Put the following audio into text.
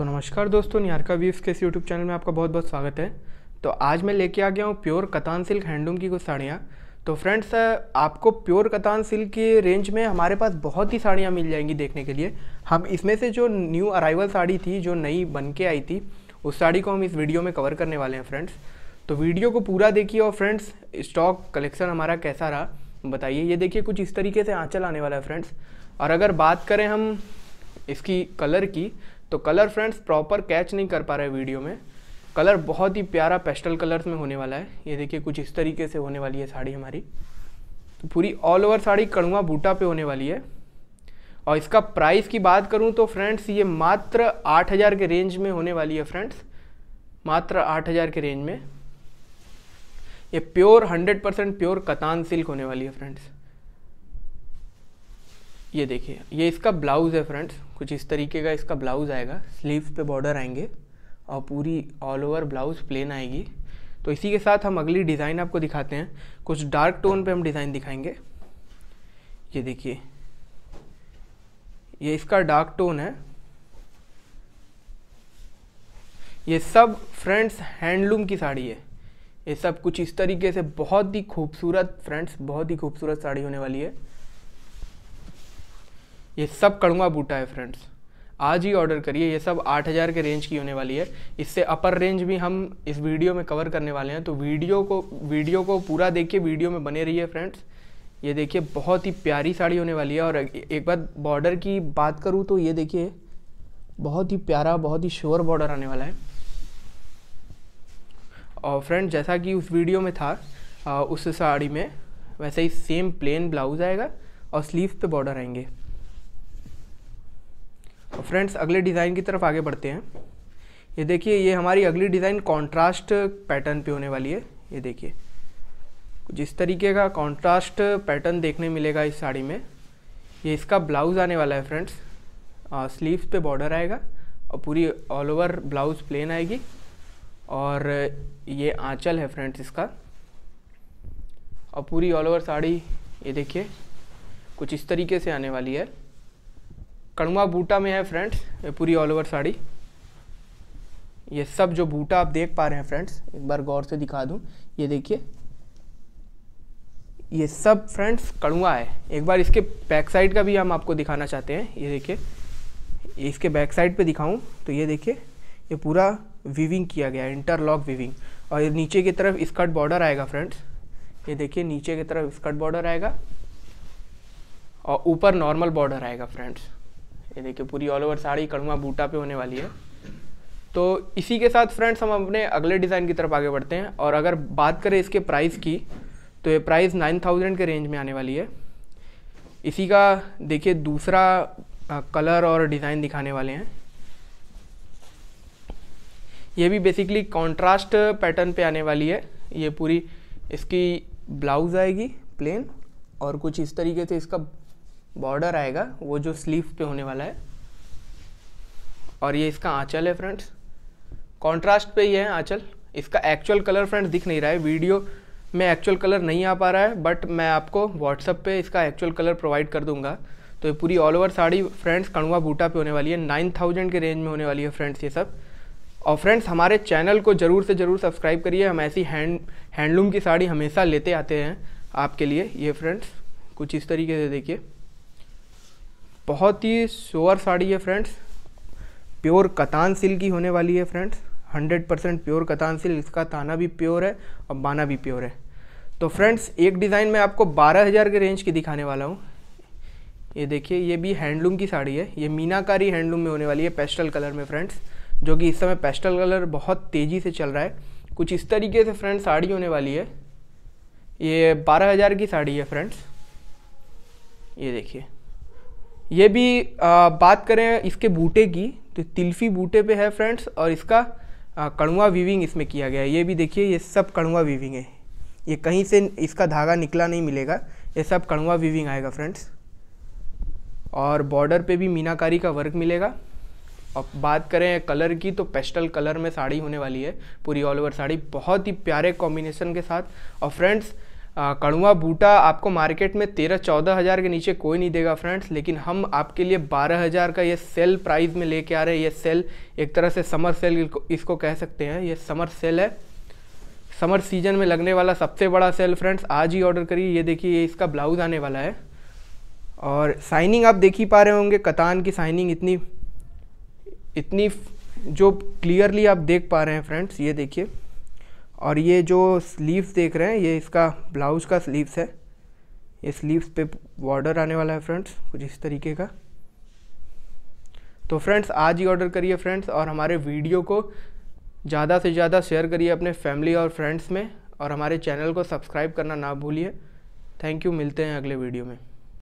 तो नमस्कार दोस्तों न्यारका वीव्स के इस यूट्यूब चैनल में आपका बहुत बहुत स्वागत है तो आज मैं लेके आ गया हूँ प्योर कतान सिल्क हैंडलूम की कुछ साड़ियाँ तो फ्रेंड्स आपको प्योर कतान सिल्क की रेंज में हमारे पास बहुत ही साड़ियाँ मिल जाएंगी देखने के लिए हम इसमें से जो न्यू अराइवल साड़ी थी जो नई बन के आई थी उस साड़ी को हम इस वीडियो में कवर करने वाले हैं फ्रेंड्स तो वीडियो को पूरा देखिए और फ्रेंड्स स्टॉक कलेक्शन हमारा कैसा रहा बताइए ये देखिए कुछ इस तरीके से आँचल आने वाला है फ्रेंड्स और अगर बात करें हम इसकी कलर की तो कलर फ्रेंड्स प्रॉपर कैच नहीं कर पा रहे वीडियो में कलर बहुत ही प्यारा पेस्टल कलर्स में होने वाला है ये देखिए कुछ इस तरीके से होने वाली है साड़ी हमारी तो पूरी ऑल ओवर साड़ी कड़ुआ बूटा पे होने वाली है और इसका प्राइस की बात करूँ तो फ्रेंड्स ये मात्र आठ हज़ार के रेंज में होने वाली है फ्रेंड्स मात्र आठ हज़ार के रेंज में ये pure hundred percent pure katan silk होने वाली है फ्रेंड्स ये देखिए ये इसका ब्लाउज़ है फ्रेंड्स कुछ इस तरीके का इसका ब्लाउज़ आएगा स्लीव्स पे बॉर्डर आएंगे और पूरी ऑल ओवर ब्लाउज़ प्लेन आएगी तो इसी के साथ हम अगली डिज़ाइन आपको दिखाते हैं कुछ डार्क टोन पे हम डिज़ाइन दिखाएंगे ये देखिए ये इसका डार्क टोन है ये सब फ्रेंड्स हैंडलूम की साड़ी है ये सब कुछ इस तरीके से बहुत ही खूबसूरत फ्रेंड्स बहुत ही खूबसूरत साड़ी होने वाली है ये सब कड़ुआ बूटा है फ्रेंड्स आज ही ऑर्डर करिए ये सब 8000 के रेंज की होने वाली है इससे अपर रेंज भी हम इस वीडियो में कवर करने वाले हैं तो वीडियो को वीडियो को पूरा देखिए वीडियो में बने रहिए फ्रेंड्स ये देखिए बहुत ही प्यारी साड़ी होने वाली है और एक बार बॉर्डर की बात करूँ तो ये देखिए बहुत ही प्यारा बहुत ही श्योर बॉर्डर आने वाला है और फ्रेंड जैसा कि उस वीडियो में था आ, उस साड़ी में वैसे ही सेम प्लेन ब्लाउज आएगा और स्लीव पे बॉर्डर आएंगे और तो फ्रेंड्स अगले डिज़ाइन की तरफ आगे बढ़ते हैं ये देखिए ये हमारी अगली डिज़ाइन कॉन्ट्रास्ट पैटर्न पे होने वाली है ये देखिए कुछ इस तरीके का कॉन्ट्रास्ट पैटर्न देखने मिलेगा इस साड़ी में ये इसका ब्लाउज़ आने वाला है फ्रेंड्स स्लीव्स पे बॉर्डर आएगा और पूरी ऑल ओवर ब्लाउज़ प्लेन आएगी और ये आंचल है फ्रेंड्स इसका और पूरी ऑल ओवर साड़ी ये देखिए कुछ इस तरीके से आने वाली है कड़ुआ बूटा में है फ्रेंड्स पूरी ऑल ओवर साड़ी ये सब जो बूटा आप देख पा रहे हैं फ्रेंड्स एक बार गौर से दिखा दूं ये देखिए ये सब फ्रेंड्स कड़ुआ है एक बार इसके बैक साइड का भी हम आपको दिखाना चाहते हैं ये देखिए इसके बैक साइड पे दिखाऊं तो ये देखिए ये पूरा वीविंग किया गया है इंटरलॉक वीविंग और ये नीचे की तरफ स्कर्ट बॉर्डर आएगा फ्रेंड्स ये देखिए नीचे की तरफ स्कर्ट बॉर्डर आएगा और ऊपर नॉर्मल बॉर्डर आएगा फ्रेंड्स ये देखिए पूरी ऑल ओवर साड़ी कड़वा बूटा पे होने वाली है तो इसी के साथ फ्रेंड्स हम अपने अगले डिज़ाइन की तरफ आगे बढ़ते हैं और अगर बात करें इसके प्राइस की तो ये प्राइस नाइन थाउजेंड के रेंज में आने वाली है इसी का देखिए दूसरा कलर और डिज़ाइन दिखाने वाले हैं ये भी बेसिकली कॉन्ट्रास्ट पैटर्न पे आने वाली है ये पूरी इसकी ब्लाउज आएगी प्लेन और कुछ इस तरीके से इसका बॉर्डर आएगा वो जो स्लीव पे होने वाला है और ये इसका आंचल है फ्रेंड्स कॉन्ट्रास्ट पे ये है आंचल इसका एक्चुअल कलर फ्रेंड्स दिख नहीं रहा है वीडियो में एक्चुअल कलर नहीं आ पा रहा है बट मैं आपको व्हाट्सअप पे इसका एक्चुअल कलर प्रोवाइड कर दूंगा तो ये पूरी ऑल ओवर साड़ी फ्रेंड्स कणुआ बूटा पे होने वाली है नाइन थाउजेंड के रेंज में होने वाली है फ्रेंड्स ये सब और फ्रेंड्स हमारे चैनल को ज़रूर से ज़रूर सब्सक्राइब करिए हम ऐसी हैंड हैंडलूम की साड़ी हमेशा लेते आते हैं आपके लिए ये फ्रेंड्स कुछ इस तरीके से देखिए बहुत ही श्योर साड़ी है फ्रेंड्स प्योर कतान सिल्क की होने वाली है friends 100 percent pure katan silk इसका ताना भी प्योर है और बाना भी प्योर है तो फ्रेंड्स एक डिज़ाइन मैं आपको 12000 के रेंज की दिखाने वाला हूँ ये देखिए ये भी हैंडलूम की साड़ी है ये मीनाकारी हैंडलूम में होने वाली है पेस्टल कलर में फ्रेंड्स जो कि इस समय पेस्टल कलर बहुत तेज़ी से चल रहा है कुछ इस तरीके से फ्रेंड्स साड़ी होने वाली है ये बारह हज़ार की साड़ी है फ्रेंड्स ये देखिए ये भी आ, बात करें इसके बूटे की तो तिल्फी बूटे पे है फ्रेंड्स और इसका कड़ुआ वीविंग इसमें किया गया है ये भी देखिए ये सब कड़ुआ वीविंग है ये कहीं से इसका धागा निकला नहीं मिलेगा ये सब कड़ुआ वीविंग आएगा फ्रेंड्स और बॉर्डर पे भी मीनाकारी का वर्क मिलेगा और बात करें कलर की तो पेस्टल कलर में साड़ी होने वाली है पूरी ऑल ओवर साड़ी बहुत ही प्यारे कॉम्बिनेशन के साथ और फ्रेंड्स कड़ुआ बूटा आपको मार्केट में तेरह चौदह हज़ार के नीचे कोई नहीं देगा फ्रेंड्स लेकिन हम आपके लिए बारह हज़ार का ये सेल प्राइस में लेके आ रहे हैं ये सेल एक तरह से समर सेल इसको कह सकते हैं ये समर सेल है समर सीजन में लगने वाला सबसे बड़ा सेल फ्रेंड्स आज ही ऑर्डर करिए ये देखिए ये इसका ब्लाउज़ आने वाला है और साइनिंग आप देख ही पा रहे होंगे कतान की साइनिंग इतनी इतनी जो क्लियरली आप देख पा रहे हैं फ्रेंड्स ये देखिए और ये जो स्लीव्स देख रहे हैं ये इसका ब्लाउज का स्लीव्स है ये स्लीव्स पे बॉर्डर आने वाला है फ्रेंड्स कुछ इस तरीके का तो फ्रेंड्स आज ही ऑर्डर करिए फ्रेंड्स और हमारे वीडियो को ज़्यादा से ज़्यादा शेयर करिए अपने फैमिली और फ्रेंड्स में और हमारे चैनल को सब्सक्राइब करना ना भूलिए थैंक यू मिलते हैं अगले वीडियो में